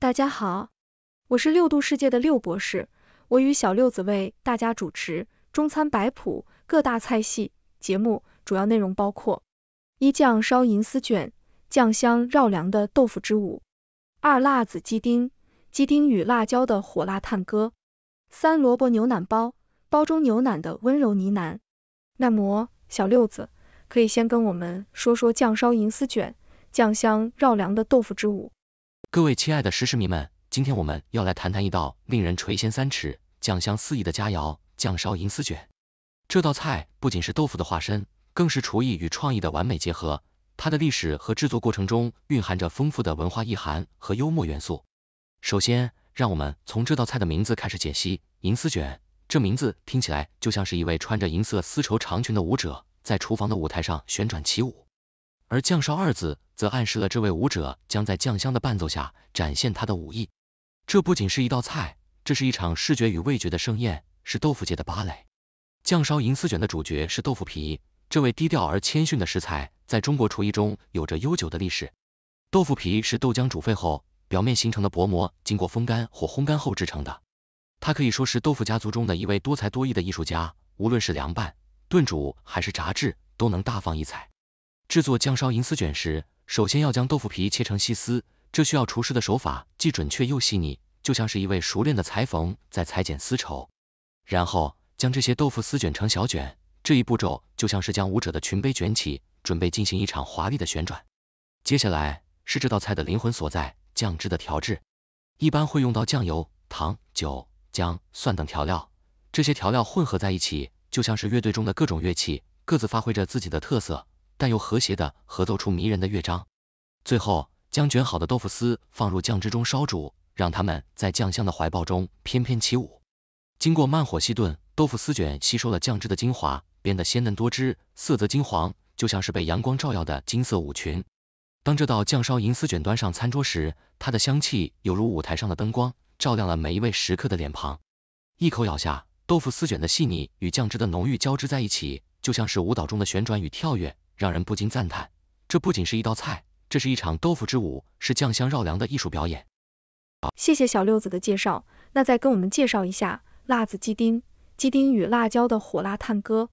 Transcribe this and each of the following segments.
大家好，我是六度世界的六博士，我与小六子为大家主持中餐摆谱各大菜系节目，主要内容包括一酱烧银丝卷，酱香绕梁的豆腐之舞；二辣子鸡丁，鸡丁与辣椒的火辣探戈；三萝卜牛腩包，包中牛腩的温柔呢喃。那么，小六子可以先跟我们说说酱烧银丝卷，酱香绕梁的豆腐之舞。各位亲爱的食食迷们，今天我们要来谈谈一道令人垂涎三尺、酱香四溢的佳肴——酱烧银丝卷。这道菜不仅是豆腐的化身，更是厨艺与创意的完美结合。它的历史和制作过程中蕴含着丰富的文化意涵和幽默元素。首先，让我们从这道菜的名字开始解析。银丝卷这名字听起来就像是一位穿着银色丝绸长裙的舞者，在厨房的舞台上旋转起舞。而酱烧二字则暗示了这位舞者将在酱香的伴奏下展现他的武艺。这不仅是一道菜，这是一场视觉与味觉的盛宴，是豆腐界的芭蕾。酱烧银丝卷的主角是豆腐皮，这位低调而谦逊的食材，在中国厨艺中有着悠久的历史。豆腐皮是豆浆煮沸后表面形成的薄膜，经过风干或烘干后制成的。它可以说是豆腐家族中的一位多才多艺的艺术家，无论是凉拌、炖煮还是炸制，都能大放异彩。制作酱烧银丝卷时，首先要将豆腐皮切成细丝，这需要厨师的手法既准确又细腻，就像是一位熟练的裁缝在裁剪丝绸。然后将这些豆腐丝卷成小卷，这一步骤就像是将舞者的裙摆卷起，准备进行一场华丽的旋转。接下来是这道菜的灵魂所在，酱汁的调制，一般会用到酱油、糖、酒、姜、蒜等调料，这些调料混合在一起，就像是乐队中的各种乐器，各自发挥着自己的特色。但又和谐的合奏出迷人的乐章。最后，将卷好的豆腐丝放入酱汁中烧煮，让它们在酱香的怀抱中翩翩起舞。经过慢火细炖，豆腐丝卷吸收了酱汁的精华，变得鲜嫩多汁，色泽金黄，就像是被阳光照耀的金色舞裙。当这道酱烧银丝卷端上餐桌时，它的香气犹如舞台上的灯光，照亮了每一位食客的脸庞。一口咬下，豆腐丝卷的细腻与酱汁的浓郁交织在一起，就像是舞蹈中的旋转与跳跃。让人不禁赞叹，这不仅是一道菜，这是一场豆腐之舞，是酱香绕梁的艺术表演。谢谢小六子的介绍，那再跟我们介绍一下辣子鸡丁，鸡丁与辣椒的火辣探戈。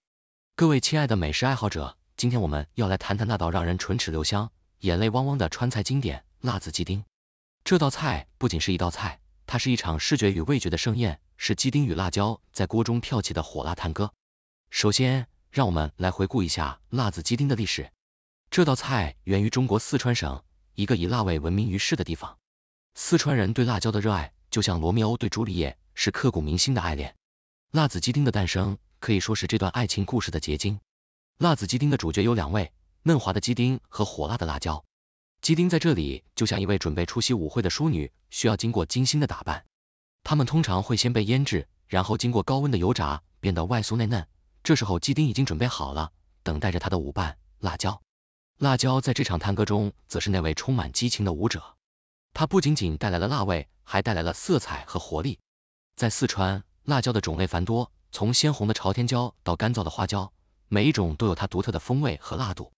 各位亲爱的美食爱好者，今天我们要来谈谈那道让人唇齿留香、眼泪汪汪的川菜经典辣子鸡丁。这道菜不仅是一道菜，它是一场视觉与味觉的盛宴，是鸡丁与辣椒在锅中跳起的火辣探戈。首先。让我们来回顾一下辣子鸡丁的历史。这道菜源于中国四川省一个以辣味闻名于世的地方。四川人对辣椒的热爱，就像罗密欧对朱丽叶是刻骨铭心的爱恋。辣子鸡丁的诞生可以说是这段爱情故事的结晶。辣子鸡丁的主角有两位，嫩滑的鸡丁和火辣的辣椒。鸡丁在这里就像一位准备出席舞会的淑女，需要经过精心的打扮。它们通常会先被腌制，然后经过高温的油炸，变得外酥内嫩。这时候鸡丁已经准备好了，等待着他的舞伴辣椒。辣椒在这场探戈中，则是那位充满激情的舞者。他不仅仅带来了辣味，还带来了色彩和活力。在四川，辣椒的种类繁多，从鲜红的朝天椒到干燥的花椒，每一种都有它独特的风味和辣度。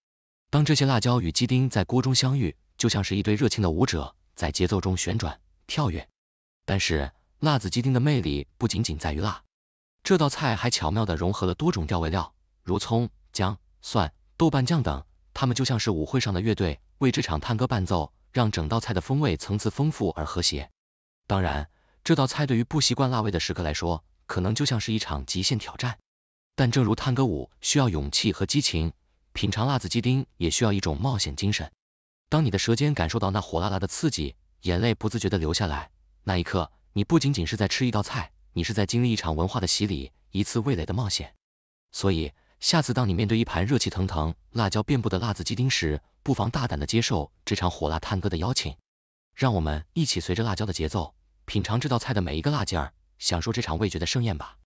当这些辣椒与鸡丁在锅中相遇，就像是一堆热情的舞者在节奏中旋转跳跃。但是，辣子鸡丁的魅力不仅仅在于辣。这道菜还巧妙地融合了多种调味料，如葱、姜、蒜、豆瓣酱等，它们就像是舞会上的乐队，为这场探戈伴奏，让整道菜的风味层次丰富而和谐。当然，这道菜对于不习惯辣味的食客来说，可能就像是一场极限挑战。但正如探戈舞需要勇气和激情，品尝辣子鸡丁也需要一种冒险精神。当你的舌尖感受到那火辣辣的刺激，眼泪不自觉地流下来，那一刻，你不仅仅是在吃一道菜。你是在经历一场文化的洗礼，一次味蕾的冒险，所以下次当你面对一盘热气腾腾、辣椒遍布的辣子鸡丁时，不妨大胆的接受这场火辣探戈的邀请，让我们一起随着辣椒的节奏，品尝这道菜的每一个辣劲儿，享受这场味觉的盛宴吧。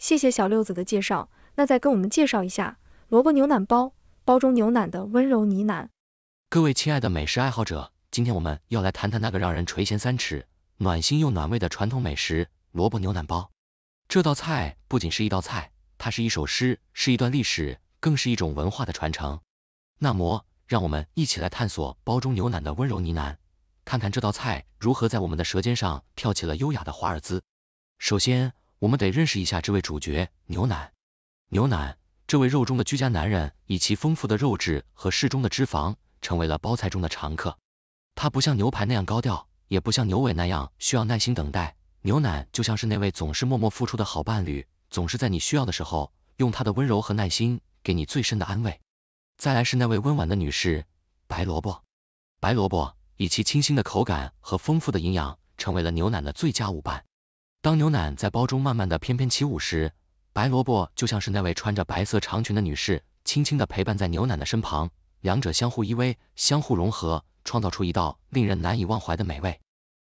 谢谢小六子的介绍，那再跟我们介绍一下萝卜牛腩包，包中牛腩的温柔呢喃。各位亲爱的美食爱好者，今天我们要来谈谈那个让人垂涎三尺、暖心又暖胃的传统美食。萝卜牛腩包，这道菜不仅是一道菜，它是一首诗，是一段历史，更是一种文化的传承。那么，让我们一起来探索包中牛腩的温柔呢喃，看看这道菜如何在我们的舌尖上跳起了优雅的华尔兹。首先，我们得认识一下这位主角——牛腩。牛腩，这位肉中的居家男人，以其丰富的肉质和适中的脂肪，成为了包菜中的常客。它不像牛排那样高调，也不像牛尾那样需要耐心等待。牛奶就像是那位总是默默付出的好伴侣，总是在你需要的时候，用她的温柔和耐心给你最深的安慰。再来是那位温婉的女士，白萝卜。白萝卜以其清新的口感和丰富的营养，成为了牛奶的最佳舞伴。当牛奶在包中慢慢的翩翩起舞时，白萝卜就像是那位穿着白色长裙的女士，轻轻的陪伴在牛奶的身旁，两者相互依偎，相互融合，创造出一道令人难以忘怀的美味。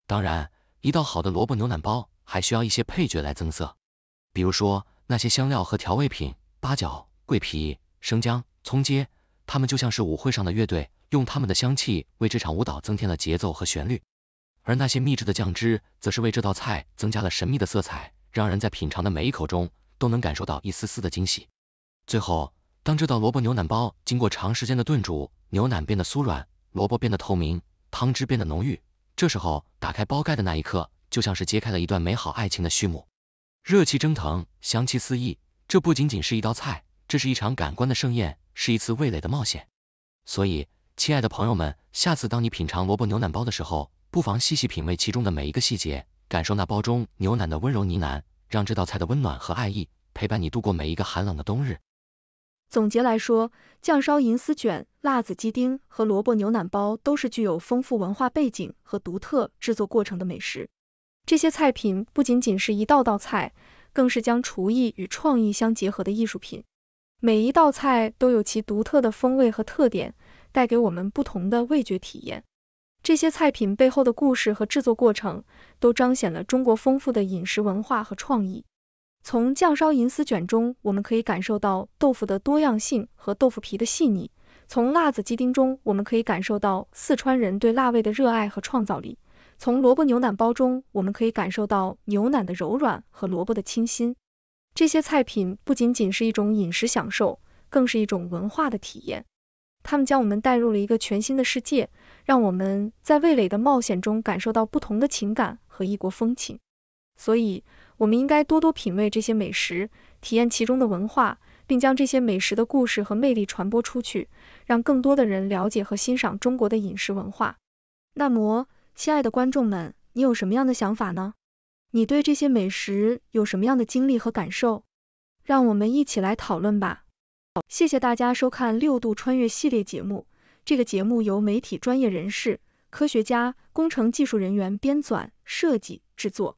当然。一道好的萝卜牛腩包还需要一些配角来增色，比如说那些香料和调味品，八角、桂皮、生姜、葱姜，它们就像是舞会上的乐队，用它们的香气为这场舞蹈增添了节奏和旋律。而那些秘制的酱汁，则是为这道菜增加了神秘的色彩，让人在品尝的每一口中都能感受到一丝丝的惊喜。最后，当这道萝卜牛腩包经过长时间的炖煮，牛腩变得酥软，萝卜变得透明，汤汁变得浓郁。这时候打开包盖的那一刻，就像是揭开了一段美好爱情的序幕。热气蒸腾，香气四溢，这不仅仅是一道菜，这是一场感官的盛宴，是一次味蕾的冒险。所以，亲爱的朋友们，下次当你品尝萝卜牛腩包的时候，不妨细细品味其中的每一个细节，感受那包中牛腩的温柔呢喃，让这道菜的温暖和爱意陪伴你度过每一个寒冷的冬日。总结来说，酱烧银丝卷、辣子鸡丁和萝卜牛腩包都是具有丰富文化背景和独特制作过程的美食。这些菜品不仅仅是一道道菜，更是将厨艺与创意相结合的艺术品。每一道菜都有其独特的风味和特点，带给我们不同的味觉体验。这些菜品背后的故事和制作过程，都彰显了中国丰富的饮食文化和创意。从酱烧银丝卷中，我们可以感受到豆腐的多样性和豆腐皮的细腻；从辣子鸡丁中，我们可以感受到四川人对辣味的热爱和创造力；从萝卜牛腩包中，我们可以感受到牛腩的柔软和萝卜的清新。这些菜品不仅仅是一种饮食享受，更是一种文化的体验。它们将我们带入了一个全新的世界，让我们在味蕾的冒险中感受到不同的情感和异国风情。所以，我们应该多多品味这些美食，体验其中的文化，并将这些美食的故事和魅力传播出去，让更多的人了解和欣赏中国的饮食文化。那么，亲爱的观众们，你有什么样的想法呢？你对这些美食有什么样的经历和感受？让我们一起来讨论吧。谢谢大家收看六度穿越系列节目。这个节目由媒体专业人士、科学家、工程技术人员编纂、设计、制作。